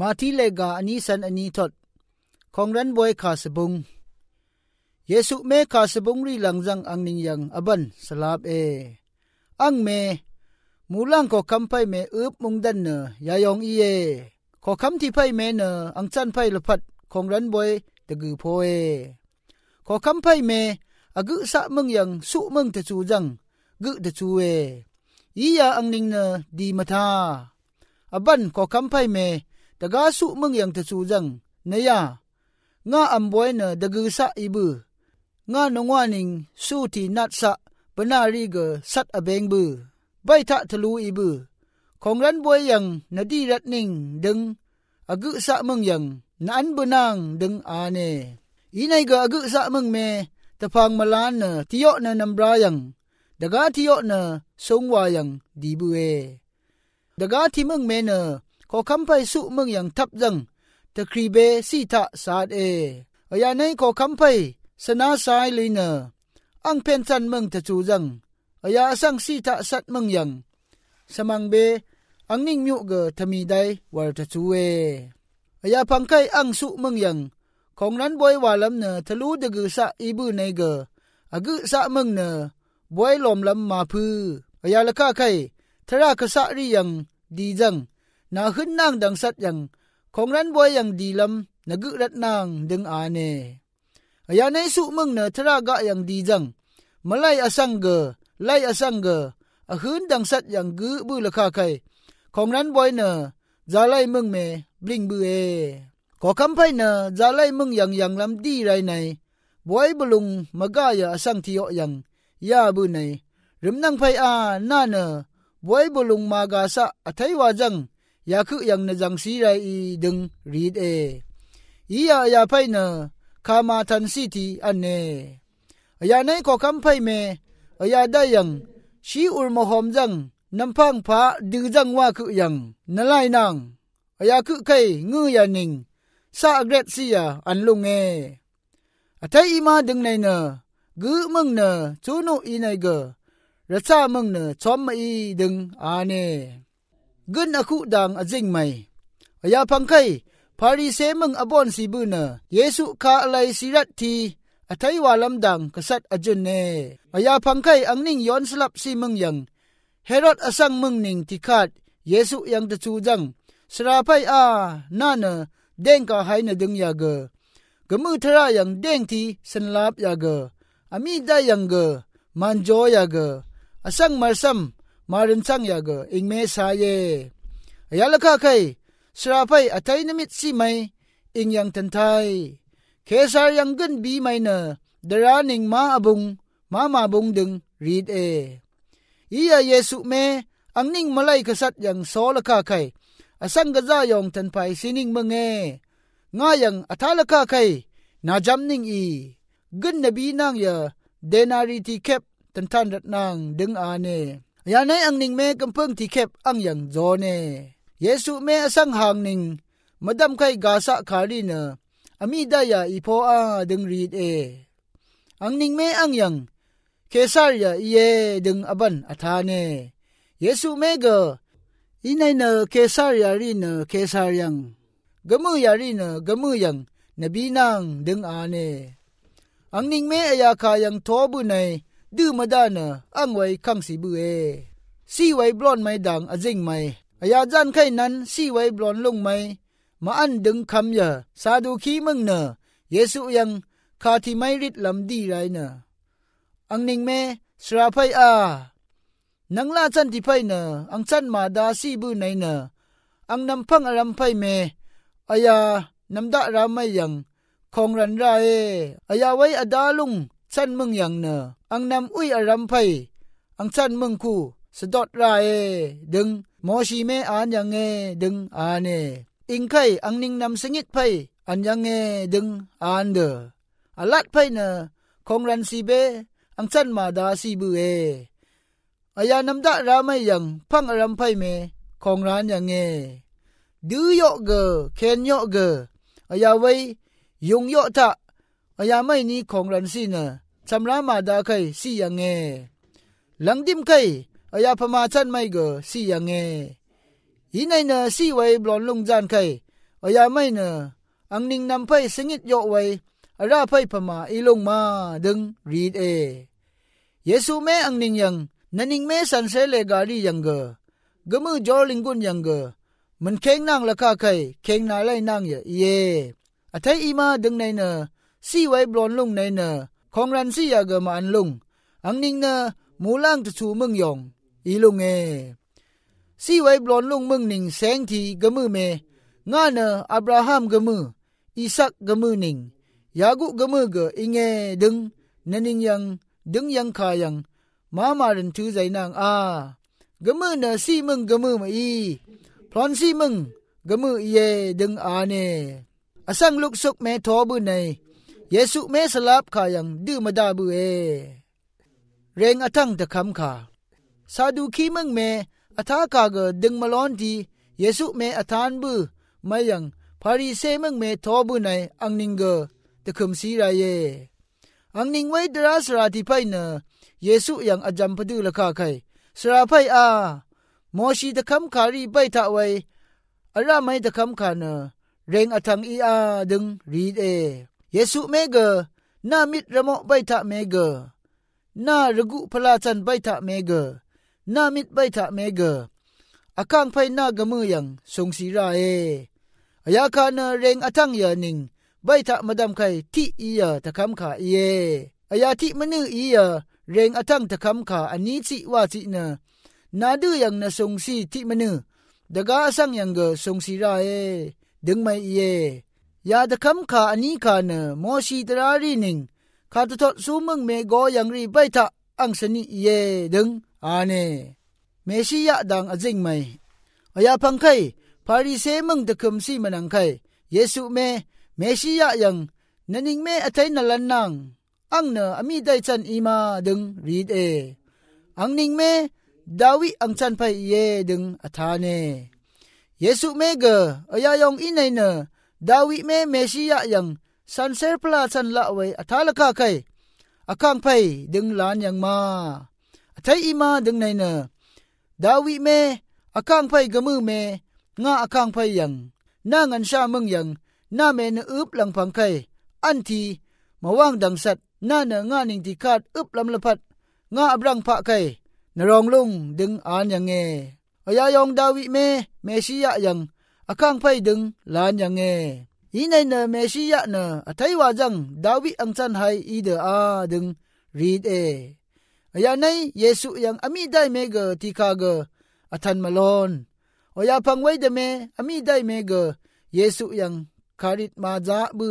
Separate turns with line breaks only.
มาที่เลกาอันนี้สันอันนี้ทด ของรันบวยขาสบุงเยซูเมขาสบุงรีหลังจังอังนิงยังอบันสลาบเออังเมมูลังขอคำไปเมอึบมุงดันเนยายองอีเอขอคำที่ไปเมเนอังจันไปละพัดของรันบวยตะกือโพเอขอคำไปเมอากึสะมึงยังสุมึงตะจูจังกึตะจูเออียาอังนิงเนดีมาทาอบันขอคำไปเมတကားစုมึงยังတစုဇံနေယငါအံပွဲနဒဂုစအိဘငါနငဝနင်းစုတီနတ်စပနာရီကစတ်အဘင်ဘဘိုက်ထထလူအိဘของรันบวยยังนดีรัดนิ่งดึงอากุสะมึงยังนันบนางดึงอาเนอีไนก็อากุสะมึงเมตะพังมาลานเนทิยอเนนัมบรายังดกาทิยอเนสงวายังดีบุเอดกาที่มึงเมเนขอคำไปสุเมึงอย่างทับจังตะครีเบสีทะสาดเออย่าในขอคำไปสนาสายเลยเนออังเพนจันมึงจะจูจังอย่าสังสีทะสัดมึงอย่างสมังเบอังนิ่งยุเกทมีได้วาจะจูเออย่าพังไกอังสุเมึงอย่าง ของนั้นบอยว่าลำเนอทะลุดะกือสะอีบือในเกอากึสะมึงเนอบอยลมลำมาพืออย่าละค่าไข่ทรากะสะรียังดีจังนาขึ้นนางดังสัตยังของรันบวยยังดีลำนักรัดนางดึงอาเนอยาในสุมึงเนทรากะยังดีจังมาไลอสังเกไลอสังเกอขึ้นดังสัตยังกือบุลคาไคของรันบวยเนจาไลมึงเมบลิงบือเอขอคำไพเนจาไลมึงยังยังลำดีไรใน บวยบลุงมะกายอสังทิยอยังยาบุในริมนังไพอานาเนบวยบลุงมากาสะอไทวาจังยาคือยังนจังสีไรอีดึงรีดเออียายาไพเนคามาทันสีทีอันเนอยาในขอคำไพเมอยาได้ยังชีอุลมหอมจังน้ำพังพาดือจังว่าคือยังนลายนางอยาคือไข่งือยานิงซาเกรดเสียอันลุงเอအထိုင်အီမာဒင်းနေနဂူမုံနချူနူအီနေဂရချာမုံနချောမအီဒင်းအာနေกึนอคุดังอจิงไม่อยาพังไคพาริเซมังอบอนสีบืนเยซูคาอะไรสิรัตทีอไทยวาลัมดังกษัตริย์อจุนเนอยาพังไคอังนิ่งย้อนสลับสีมึงยัง เฮรอดอสังมึงนิ่งที่ขาด เยซูยังตะชูจัง สราไปอาน่าเนเด้งกาไฮนดึงยาเกกมือทรายังเด้งทีสันลาบยาเกอมีได้ยังเกมันจอยาเกอสังมารซัมมารินสังยากะอิงเมสาเยยาละคาไคสราไฟอไทนมิตซีไมอิงยังทันไทเคสารยังกึนบีไมเนดรานิงมาอบุงมามาบุงดึงรีดเออียาเยซูเมอังนิงมาไลกษัตริย์ยังโซละคาไคอสังกะซายองทันไปซินิงมงเองายังอทาละคาไคนาจัมนิงอีกึนนบีนางยาเดนารีติเคปทันทันรัตนางดึงอาเนยาในอังนิงเมกำเพิงที่เข็บอังยังโจเนเยซูเมอสังหางนิงมาดัมไข่กาสะคารีเนอามีดายาอีพออาดึงรีดเออังนิงเมอังยังเคซาริยาเยดึงอบันอัทาเนเยซูเมเกอีในเนเคซาริยารีเนเคซาริยังกมือยารีเนกมือยังนบีนางดึงอาเนอังนิงเมอยาคายังทอบุในดื้อมาด้านะอัางไว้ข้างสีบือเอซีไว้บลอนไม่ดังอจิงไม่อายาจันไข่นั้นซีไว้บลอนลงไม่มาอันดึงคำเยอะสาดูขี้มึงเนอะเยซูยังคาที่ไม่ริดลำดีไรเนอะอังนิงเมสราไพอานังลาจันที่ไพเนอะอังจันมาดาซีบือในเนอะอังนำพังอารมไพเมอายานำดะรามไม่ยังคงรันไรอายาไว้อดาลุงชันมึงยังเนออังนำอุ้ยอารัมไพอังชันมึงคูสะดอดราเอดึงมอชีเมอันยังเอดึงอันเออิงไข่อังนิงนำสงิดไพอันยังเอดึงอันเดออัลัดไพเนอคงรันซีเบอังชันมาดาซีบือเออายานำดะราม่ยัง พังอารัมไพเมคงร้านยังเอดื้อยอกเกอเคนยอกเกออายาไว้ยุงยอกทะอายาไม่นี้ของรันซีเนอชำระมาดาไคสียังเงหลังดิมไคอายาพมาชันไม่เกอสียังเงอีในเนอสีไว้บลอนลงจานไคอายาไม่เนออังนิงนำไพสงิดโยไว้อาราไพพมาอีลงมาดึงรีดเอเยซูแม่อังนิงยังนันิงแม่สันเซเลกาลียังเกอกมือจอลิงกุนยังเกอมันเค้งนางละคาไคเค้งนาไลนางเยเยอะไทอีมาดึงในเนอสีไว้บลอนลงในเนอของรันซี่ยาเกมาอันลุงอังนิงนะมูล่างจะชูมึงยองอีลุงเอซี่ไว้บลอนลุงมึงหนิงแสงทีกะมือเมง่าเนออับราฮัมกะมืออีซักกะมือหนิงยากุกะมือเกอิงเอดึงนันิงยังดึงยังคายังมามารันทูใจนางอากะมือเนอซี่มึงกะมือมาอีพรอนซี่มึงกะมือเยดึงอาเนอสังลุกสุกแม่ทอบือในเยซูเมสลาบขายังดื้อมาดาบุเอเรงอทังตะคำขาซาดูคีมึงเมอทากาเกดึงมาลอนทีเยซูเมอทานบืไม่ยังพารีเซมึงเมทอบุไนอังนิงเกตะคำสีไรเยอังนิงไว้ดราสราธิไปเนเยซูยังอาจำพดูละคาไคสราไปอาโมชีตะคำขารีไปทะไวอาราไม่ตะคำขานนเรงอทังอีอาดึงรีเอเยซูเมเกนามิดระมอบใบทะเมเกนารกุพลาจันใบทะเมเกนามิดใบทะเมเกอากางไพนากมือยังทรงศีราเออายาคานาเรงอทังยานิงใบทะมาดำไคที่อียาตะคำขาเออายาที่มนืออียาเรงอทังตะคำขาอันนี้สิว่าสินะนาดื้อยังนะทรงสีที่มนือดกาสังยังเกทรงศีราเอดึงไม่เอยาตะคำขาอันนี้ขาเนโมชีตรารีนึ่งขาตะทอดซูมึงเมโกยังรีไปทะอังสนิเยดึงอาเนเมชียะดังอจิงไหมอยาพังไคพาริเซมึงตะคมซีมันังไคเยซูเมเมชียะยังนันิงเมอไทนลันนังอังเนอมีได้จันอีมาดึงรีดเออังนิงเมดาวิอังจันไปเยดึงอธาเนเยซูเมเกอยายองอินไนเนอดาวิเมเมชิยะยังสันเซรพลาสันละไว้อทาลกาไคอาข้งไพดึงหลานยังมาอใช้อีมาดึงในเนอดาวิเมอาข้งไพกะมือเมงาอาข้งไพยังนางันชามึงยังน้าเมนอึบลังพังไคอันทีมาว่างดังสัตนาเนงานิงที่คาดอึบลำละพัดงาอับรังพะไคนรองลุงดึงอ่านยังเงอายายองดาวิเมเมชิยะยังအကန်ဖိုက်ဒင်းလာညငယ်ဤနိုင်နမေရှိယနအထိုင်ဝါဇံဒါဝိအန်ချန်ဟိုင်ဤဒအာဒင်းရီဒေအယာနိုင်ယေစုယံအမိဒိုင်မေဂတိခါဂအထန်မလွန်အယာဖန်ဝိဒမေအမိဒိုင်မေဂယေစုယံခါရစ်မာဇာဘွေ